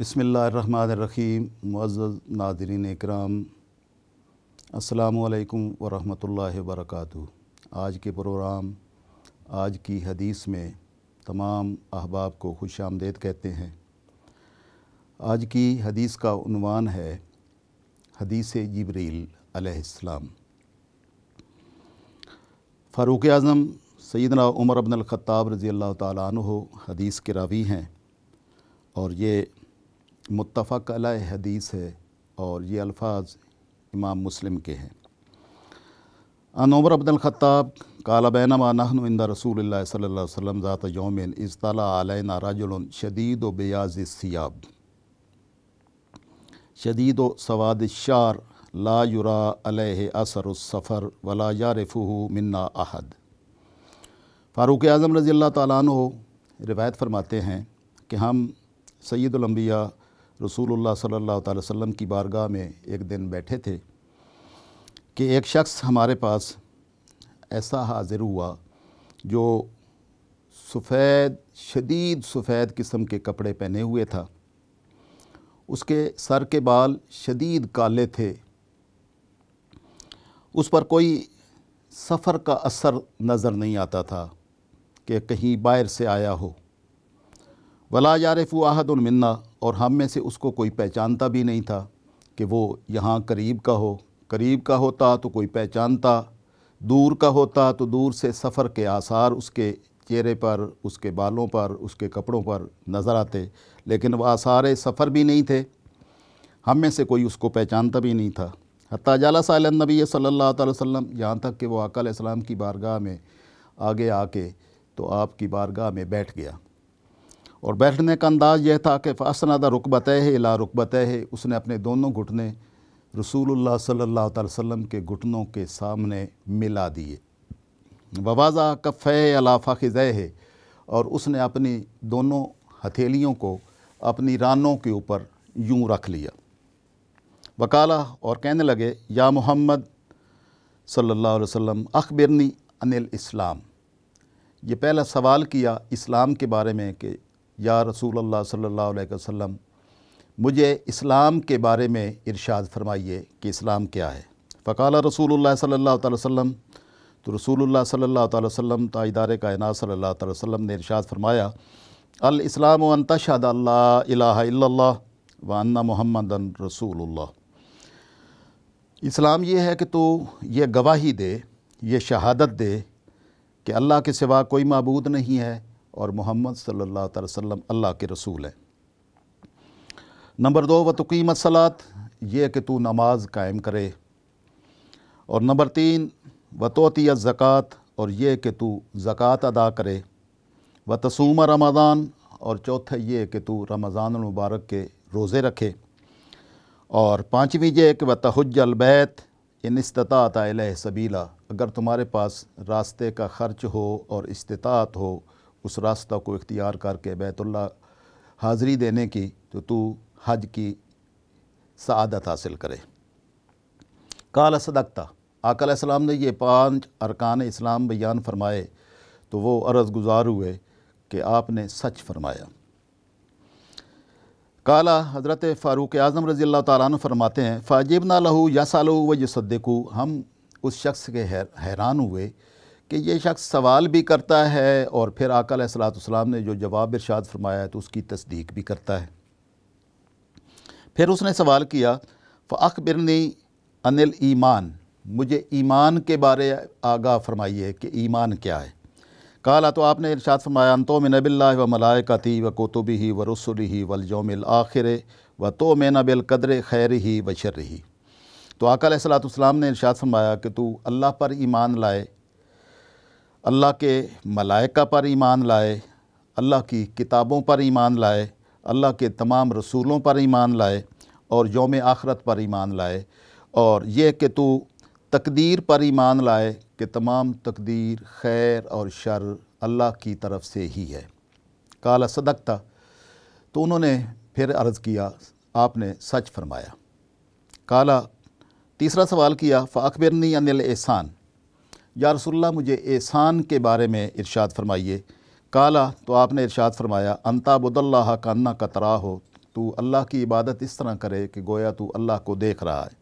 बसमीम मुआज़ नादरीन इकराम असलकम वरहमल वर्क आज के प्रोग्राम आज की हदीस में तमाम अहबाब को खुश आमदेद कहते हैं आज की हदीस का उन्वान है हदीस जबरील अलैहिस्सलाम फ़ारूक आज़म सैदना उमर अबन ख़त्ताब रज़ी अल्लाह तदीस हदीस के रावी हैं और ये मुतफ़ अल हदीस है और ये अल्फाज इमाम मुस्लिम के हैं अनोमर अब्दुल्ख़ाब कालाबैन मानहनदा रसूल सल्लम ज़ात ज़ात इजतला इसतला राजुल शदीद व बयाज सियाब शदीद सवाद शार ला युरा अलह सफ़र वला यारफ़ू मन्ना अहद फ़ारूक आज़म रज़ी अल्लाह तु रिवायत फरमाते हैं कि हम सैदुलम्बिया रसूल सल्ला वसम की बारगाह में एक दिन बैठे थे कि एक शख्स हमारे पास ऐसा हाजिर हुआ जो सफ़ेद शदीद सफ़ेद किस्म के कपड़े पहने हुए था उसके सर के बाल शदीद काले थे उस पर कोई सफ़र का असर नज़र नहीं आता था कि कहीं बाहर से आया हो वला यारफ़ आहद मिन्ना और हम में से उसको कोई पहचानता भी नहीं था कि वो यहाँ करीब का हो करीब का होता तो कोई पहचानता दूर का होता तो दूर से सफ़र के आसार उसके चेहरे पर उसके बालों पर उसके कपड़ों पर नज़र आते लेकिन वह आसार सफ़र भी नहीं थे हम में से कोई उसको पहचानता भी नहीं था हती जला नबी सल्ला वसम यहाँ तक कि वो आका की बारगाह में आगे आके तो आपकी बारगाह में बैठ गया और बैठने का अंदाज यह था कि फ़ासनादा रुकबत है ला रुकबत है उसने अपने दोनों घुटने रसूलुल्लाह सल्लल्लाहु अलैहि वसल्लम के घुटनों के सामने मिला दिए ववाज़ा कफ़ अला ख़ज़य है और उसने अपनी दोनों हथेलियों को अपनी रानों के ऊपर यूं रख लिया वकाला और कहने लगे या मोहम्मद सल्लल्लाहु अलैहि वसल्लम अखबिरनी अनिल इस्लाम ये पहला सवाल किया इस्लाम के बारे में कि या रसूल अल्लाह सल्लल्लाहु अलैहि वसल्लम मुझे इस्लाम के बारे में इरशाद फरमाइए कि इस्लाम क्या है फ़काल रसूल सल्ला वसम तो रसूल सल्ला वसम ताजदार कायन सल्ला वसम ने इरशाद फरमाया अल इस्लाम अनतशाद अल्ला व अन्ना मोहम्मद रसूल इस्लाम ये है कि तो ये गवाही दे ये शहादत दे कि अल्लाह के सिवा कोई मबूद नहीं है और मोहम्मद सल्लल्लाहु अलैहि वसल्लम अल्लाह के रसूल हैं नंबर दो व तो तकीमत सलात यह कि तू नमाज कायम करे और नंबर तीन व तोतियत ज़क़़त और ये कि तू ज़क़़त अदा करे व तसूम तो रमज़ान और चौथे ये कि तू रमज़ान मुबारक के रोज़े रखे और पाँचवीं ये कि व तहज तो अलबैत इन इस्तात सबीला अगर तुम्हारे पास रास्ते का ख़र्च हो और इस्तात हो उस रास्ता को इख्तियार करके बैतुल्ला हाज़री देने की तो तू हज की सदत हासिल करे काल सदकता आकलम ने यह पाँच अरकान इस्लाम बयान फरमाए तो वो अर्ज़ गुजार हुए कि आपने सच फरमाया काला हज़रत फ़ारूक आज़म रज़ी अल्लाह फरमाते हैं फ़ाजिब ना लहू या सालू व यसदकू हम उस शख्स के हैरान हुए कि ये शख्स सवाल भी करता है और फिर आकल सलाम ने जो जवाब इरशाद फरमाया है तो उसकी तस्दीक भी करता है फिर उसने सवाल किया फ बिरनी अनिल ईमान मुझे ईमान के बारे आगाह फरमाइए कि ईमान क्या है कहा तो आपने इरशाद फरमाया तो मैं नबिल्ल व मलायकती व कोतुबी ही व रसुल ही वलजोमिल आखिर व तो में नबिल कदर खैर ही बशर रही ही तो आकल सलाम ने इरशाद फरमाया कि तू अल्लाह पर ईमान लाए अल्लाह के मलाइका पर ईमान लाए अल्लाह की किताबों पर ईमान लाए अल्लाह के तमाम रसूलों पर ईमान लाए और योम आखरत पर ईमान लाए और यह कि तू तकदीर पर ईमान लाए कि तमाम तकदीर खैर और शर अल्लाह की तरफ से ही है काला था तो उन्होंने फिर अर्ज़ किया आपने सच फरमाया काला तीसरा सवाल किया फ़ाकबिरनी अनिल एहसान या रसोल्ला मुझे एहसान के बारे में इरशाद फरमाइए काला तो आपने इरशाद फरमाया अंताबुदल्ला कान्ना का तरा हो तू अल्लाह की इबादत इस तरह करे कि गोया तू अल्लाह को देख रहा है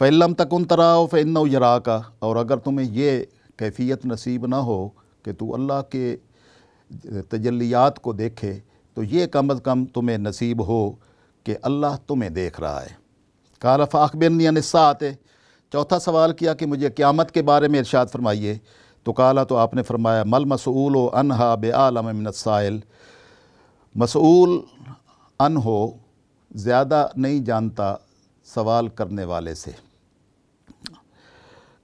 फ़ैलम तकन तराओ फिन यरा का और अगर तुम्हें ये कैफियत नसीब ना हो कि तू अल्लाह के तजलियात को देखे तो ये कम अज़ कम तुम्हें नसीब हो कि अल्लाह तुम्हें देख रहा है कालफ़ अकबर नियन सात चौथा सवाल किया कि मुझे क़्यामत के बारे में इर्शाद फरमाइए तो काला तो आपने फरमाया मल मसूल व अनहा बे आलम मिनसाइल मसूल अन हो ज़्यादा नहीं जानता सवाल करने वाले से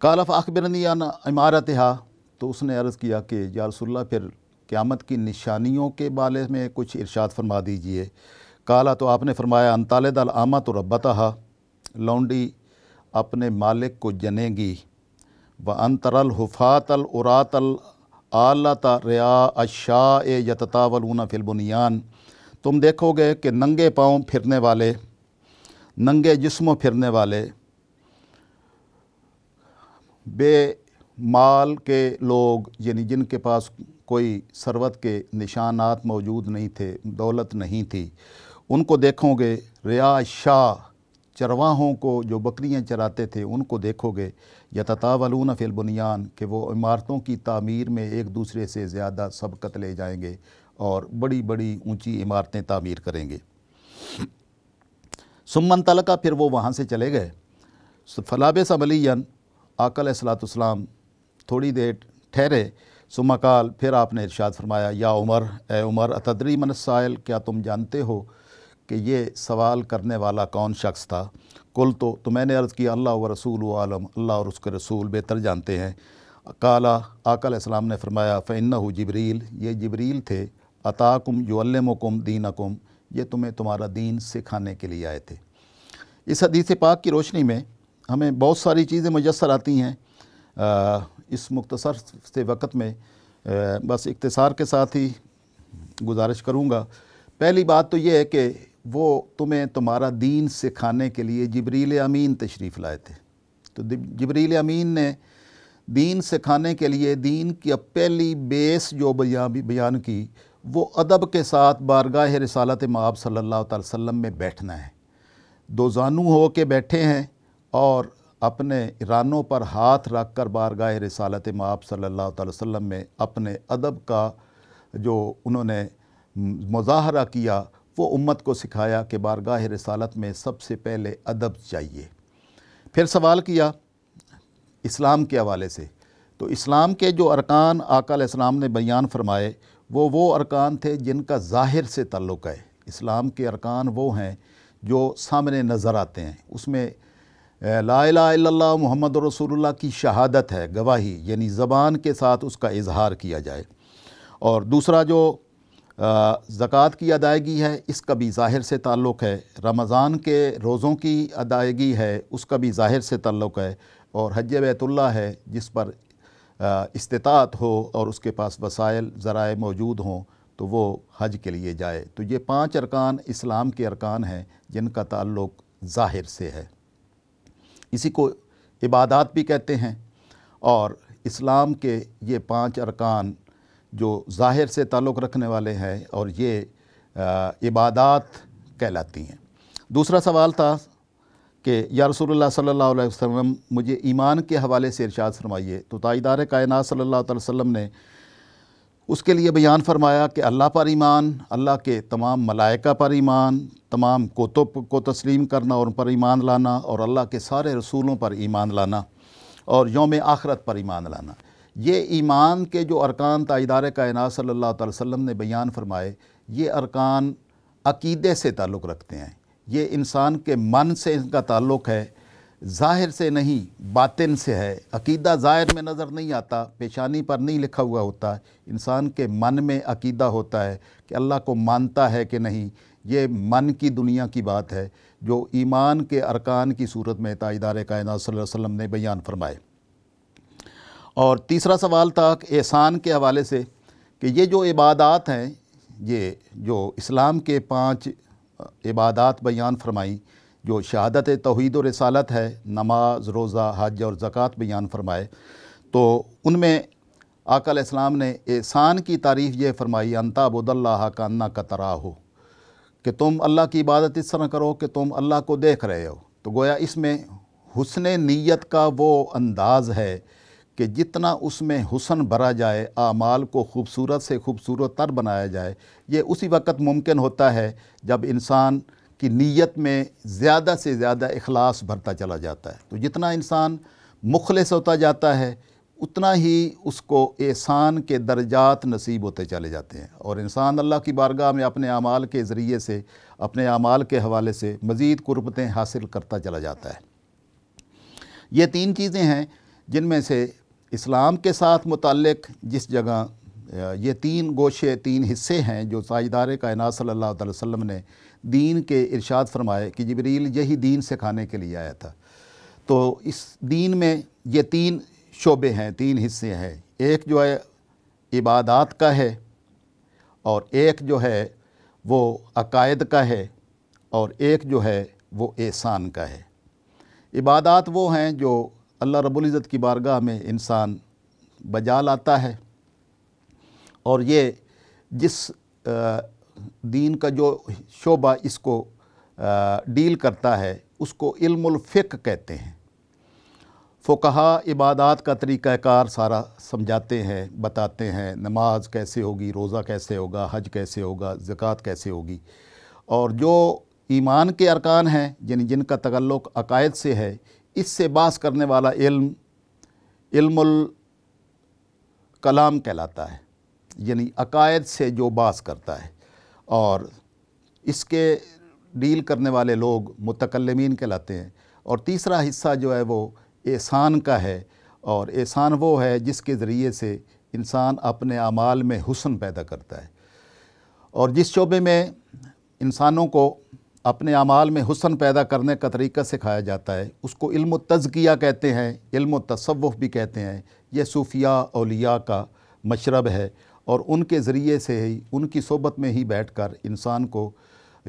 कालफ अखबरनी अन इमारत हा तो उसने अर्ज़ किया कि या फिर क़्यामत की निशानियों के बारे में कुछ इर्शाद फरमा दीजिए काला तो आपने फरमाया अनतालद आमा तो हा लौंडी अपने मालिक को जनेगी व अंतरल हुफातल उरातल आलत रया अशा यततावलूना फिलबुनियान तुम देखोगे कि नंगे पाँव फिरने वाले नंगे जिस्मों फिरने वाले बे माल के लोग यानी जिनके पास कोई सरवत के निशानात मौजूद नहीं थे दौलत नहीं थी उनको देखोगे रिया शाह चरवाहों को जो बकरियां चराते थे उनको देखोगे या ततावलून बुनियान कि वो इमारतों की तामीर में एक दूसरे से ज़्यादा सबकत ले जाएंगे और बड़ी बड़ी ऊंची इमारतें तामीर करेंगे सुमन तलका फिर वो वहाँ से चले गए फलाब सबलियन आकल सलातम थोड़ी देर ठहरे सुमकाल फिर आपने इरशाद फरमाया या उमर ए उमर अतदरी मनसाइल क्या तुम जानते हो कि ये सवाल करने वाला कौन शख्स था कुल तो तो मैंने अर्ज़ किया अल्लाह व रसूल आलम अल्लाह और उसके रसूल बेहतर जानते हैं काला आकल ने फरमाया फ़ैन जबरील ये जबरील थे अताकुम दीन दीनकुम ये तुम्हें तुम्हारा दीन सिखाने के लिए आए थे इस हदीस पाक की रोशनी में हमें बहुत सारी चीज़ें मैसर आती हैं इस मुख्तसर से वक़्त में आ, बस इकतसार के साथ ही गुजारिश करूँगा पहली बात तो ये है कि वो तुम्हें तुम्हारा दीन सिखाने के लिए जबरील अमीन तशरीफ़ लाए थे तो जबरील अमीन ने दीन सिखाने के लिए दीन की पहली बेस जो बयान की वो अदब के साथ बारगाह रसालत माब सल्ला वसम में बैठना है दो जानू हो के बैठे हैं और अपने रानों पर हाथ रख कर बारगाह रसालत माब सल्ला वसम में अपने अदब का जो उन्होंने मुजाहरा किया वो उम्मत को सिखाया कि बारगाह रसालत में सबसे पहले अदब चाहिए फिर सवाल किया इस्लाम के हवाले से तो इस्लाम के जो अरकान इस्लाम ने बयान फरमाए वो वो अरकान थे जिनका ज़ाहिर से ताल्लुक़ है इस्लाम के अरकान वो हैं जो सामने नज़र आते हैं उसमें ला मोहम्मद रसूलुल्लाह की शहादत है गवाही यानी ज़बान के साथ उसका इजहार किया जाए और दूसरा जो ज़क़़त की अदायगी है इसका भी ज़ाहिर से ताल्लुक़ है रमज़ान के रोज़ों की अदायगी है उसका भी ज़ाहिर से ताल्लुक़ है और हज बैतुल्ला है जिस पर इस्तात हो और उसके पास वसाइल ज़राए मौजूद हों तो वो हज के लिए जाए तो ये पाँच अरकान इस्लाम के अरकान हैं जिनका ताल्लुक़ ज़ाहिर से है इसी को इबादत भी कहते हैं और इस्लाम के ये पाँच अरकान जो ज़ाहिर से ताल्लुक़ रखने वाले हैं और ये इबादात कहलाती हैं दूसरा सवाल था कि या रसूल सल्ला वसम मुझे ईमान के हवाले से इरशाद फरमाइए तो ताइदार कायन सल्ला वसम ने उसके लिए बयान फरमाया कि अल्लाह पर ईमान अल्लाह के तमाम मलाइका पर ईमान तमाम कोतुब को तस्लीम करना और उन पर ईमान लाना और अल्लाह के सारे रसूलों पर ईमान लाना और योम आखरत पर ईमान लाना ये ईमान के जो अरकान ताजदार कायन सल्ला वसम ने बयान फरमाए ये अरकान अकीदे से ताल्लुक़ रखते हैं ये इंसान के मन से इनका ताल्लुक़ है ज़ाहिर से नहीं बातिन से है अकीदा ज़ाहिर में नज़र नहीं आता पेशानी पर नहीं लिखा हुआ होता इंसान के मन में अकीदा होता है कि अल्लाह को मानता है कि नहीं ये मन की दुनिया की बात है जो ईमान के अरकान की सूरत में ताजदार कायन वसम ने बयान फरमाए और तीसरा सवाल था एहसान के हवाले से कि ये जो इबादत हैं ये जो इस्लाम के पांच इबादत बयान फरमाई जो शहादत तोहद और रसालत है नमाज रोज़ा हज और ज़क़़त बयान फरमाए तो उनमें आकल इस्लाम ने एहसान की तारीफ़ ये फरमाई अनता का अन्ना का तरा हो कि तुम अल्लाह की इबादत इस तरह करो कि तुम अल्लाह को देख रहे हो तो गोया इसमें हुसन नीयत का वो अंदाज़ है कि जितना उसमें हुसन भरा जाए आमाल को खूबसूरत से खूबसूरत तर बनाया जाए ये उसी वक्त मुमकिन होता है जब इंसान की नीयत में ज़्यादा से ज़्यादा अखलास भरता चला जाता है तो जितना इंसान मुखलस होता जाता है उतना ही उसको एहसान के दर्जात नसीब होते चले जाते हैं और इंसान अल्लाह की बारगाह में अपने अमाल के ज़रिए से अपने अमाल के हवाले से मज़ीद कुर्बतें हासिल करता चला जाता है ये तीन चीज़ें हैं जिनमें से इस्लाम के साथ मुतलक जिस जगह ये तीन गोशे तीन हिस्से हैं जो साजदार कायना सल्ला वसम ने दीन के इरशाद फरमाए कि जबरील यही दीन सिखाने के लिए आया था तो इस दीन में ये तीन शोबे हैं तीन हिस्से हैं एक जो है इबादत का है और एक जो है वो अकायद का है और एक जो है वो एहसान का है इबादात वो हैं जो अल्लाह रबुल्ज़त की बारगाह में इंसान बजा लाता है और ये जिस दीन का जो शोबा इसको डील करता है उसको इल्मिक कहते हैं फोकहा इबादत का तरीक़ाकार सारा समझाते हैं बताते हैं नमाज कैसे होगी रोज़ा कैसे होगा हज कैसे होगा ज़क़़त कैसे होगी और जो ईमान के अरकान हैं जिन जिनका तगल्लुक अकायद से है इससे बास करने वाला इल्म इल्मुल कलाम कहलाता है यानी अकायद से जो बास करता है और इसके डील करने वाले लोग मुतकलमीन कहलाते हैं और तीसरा हिस्सा जो है वो एहसान का है और एहसान वो है जिसके ज़रिए से इंसान अपने अमाल में हुसन पैदा करता है और जिस शोबे में इंसानों को अपने अमाल में हुसन पैदा करने का तरीका सिखाया जाता है उसको इल्म तजकिया कहते हैं इल्म तसवुफ़ भी कहते हैं यह सूफिया अलिया का मशरब है और उनके ज़रिए से ही उनकी सोबत में ही बैठ कर इंसान को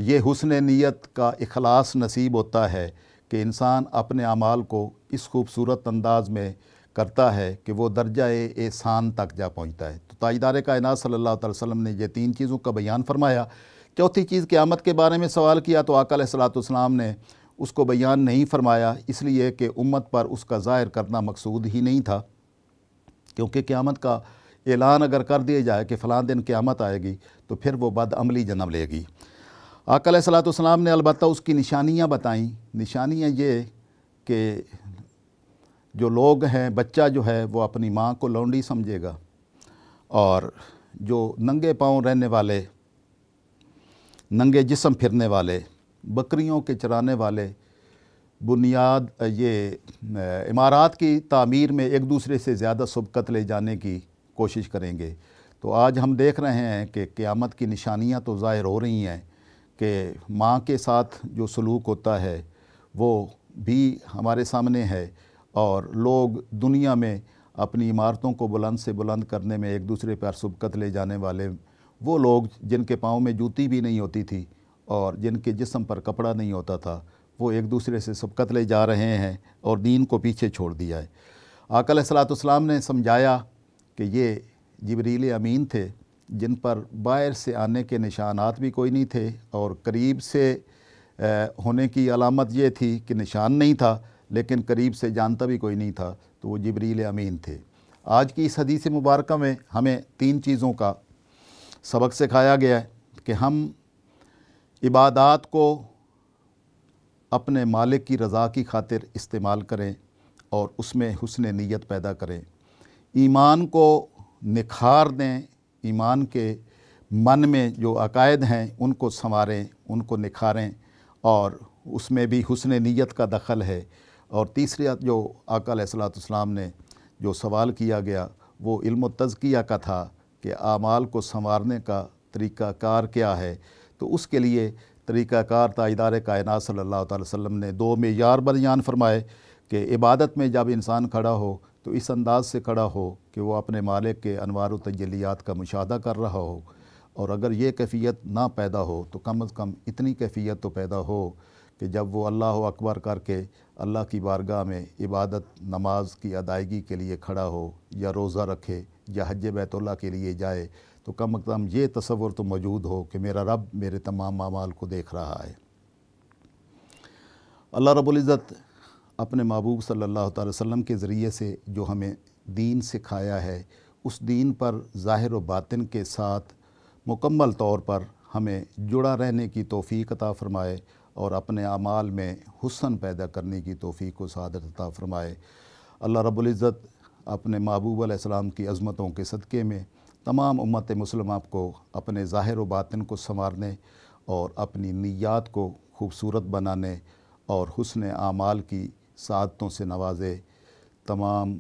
ये हुसन नीयत का अखलास नसीब होता है कि इंसान अपने अमाल को इस खूबसूरत अंदाज़ में करता है कि वो दर्जा एहसान तक जा पहुँचता है तो ताजदार कायनात सल्लल्लाहु अलैहि वसल्लम ने ये तीन चीज़ों का बयान फरमाया चौथी चीज़ क़्यामत के बारे में सवाल किया तो आकल सलातम ने उसको बयान नहीं फरमाया इसलिए कि उम्मत पर उसका ज़ाहिर करना मकसूद ही नहीं था क्योंकि क़्यामत का ऐलान अगर कर दिया जाए कि फ़लाँ दिन क़्यामत आएगी तो फिर वो बदअमली जन्म लेगी आकल सलाम ने अलबत् उसकी निशानियाँ बताईं निशानियाँ ये कि जो लोग हैं बच्चा जो है वो अपनी माँ को लौंडी समझेगा और जो नंगे पाँव रहने वाले नंगे जिसम फिरने वाले बकरियों के चराने वाले बुनियाद ये इमारात की तामीर में एक दूसरे से ज़्यादा सबकत ले जाने की कोशिश करेंगे तो आज हम देख रहे हैं कि क़्यामत की निशानियाँ तो ज़ाहिर हो रही हैं कि माँ के साथ जो सलूक होता है वो भी हमारे सामने है और लोग दुनिया में अपनी इमारतों को बुलंद से बुलंद करने में एक दूसरे पर सबकत ले जाने वाले वो लोग जिनके पाँव में जूती भी नहीं होती थी और जिनके जिसम पर कपड़ा नहीं होता था वो एक दूसरे से सब ले जा रहे हैं और दीन को पीछे छोड़ दिया है आकल सलाम ने समझाया कि ये जबरील अमीन थे जिन पर बाहर से आने के निशानात भी कोई नहीं थे और करीब से होने की अलामत ये थी कि निशान नहीं था लेकिन करीब से जानता भी कोई नहीं था तो वो जबरील अमीन थे आज की इस हदीसी मुबारक में हमें तीन चीज़ों का सबक सिखाया गया है कि हम इबादात को अपने मालिक की रज़ा की खातिर इस्तेमाल करें और उसमें हुसन नीयत पैदा करें ईमान को निखार दें ईमान के मन में जो अकायद हैं उनको संवारें उनको निखारें और उसमें भी हुसन नीयत का दखल है और तीसरी जो आका सलाम ने जो सवाल किया गया वो इल्म तज़किया का था कि आमाल को संवारने का तरीक़ाकार क्या है तो उसके लिए तरीक़ाकार ताजदार कायनात सल्लल्लाहु अलैहि वसल्लम ने दो मैार बयान फरमाए कि इबादत में जब इंसान खड़ा हो तो इस अंदाज से खड़ा हो कि वह अपने मालिक के अनवार तजलियात का मुशाह कर रहा हो और अगर ये कैफियत ना पैदा हो तो कम अज़ कम इतनी कैफियत तो पैदा हो कि जब वो अल्लाह अकबर करके अल्लाह की बारगाह में इबादत नमाज की अदायगी के लिए खड़ा हो या रोज़ा रखे या हज बैतुल्ला के लिए जाए तो कम अज़ कम ये तस्वर तो मौजूद हो कि मेरा रब मेरे तमाम अमाल को देख रहा है अल्लाह रबुल्ज़त अपने महबूब सल्लल्लाहु अलैहि वसल्लम के ज़रिए से जो हमें दीन सिखाया है उस दीन पर ज़ाहिर व बातिन के साथ मुकम्मल तौर पर हमें जुड़ा रहने की तोफ़ी अता फ़रमाए और अपने अमाल में हुसन पैदा करने की तोफ़ी को सादत अता फ़रमाए अल्लाह रबुल्ज़त अपने महबूब आसमाम की अज़मतों के सदक़े में तमाम उम्मत मुसलम को अपने ज़ाहिर व को संवारने और अपनी नियात को खूबसूरत बनाने और हसन आमाल की सादतों से नवाजे तमाम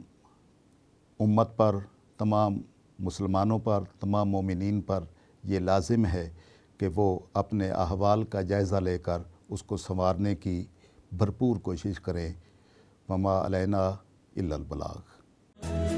उम्मत पर तमाम मुसलमानों पर तमाम ममिन पर यह लाजिम है कि वो अपने अहवाल का जायज़ा लेकर उसको संवारने की भरपूर कोशिश करें ममा अलैना इलाबलाग Thank you.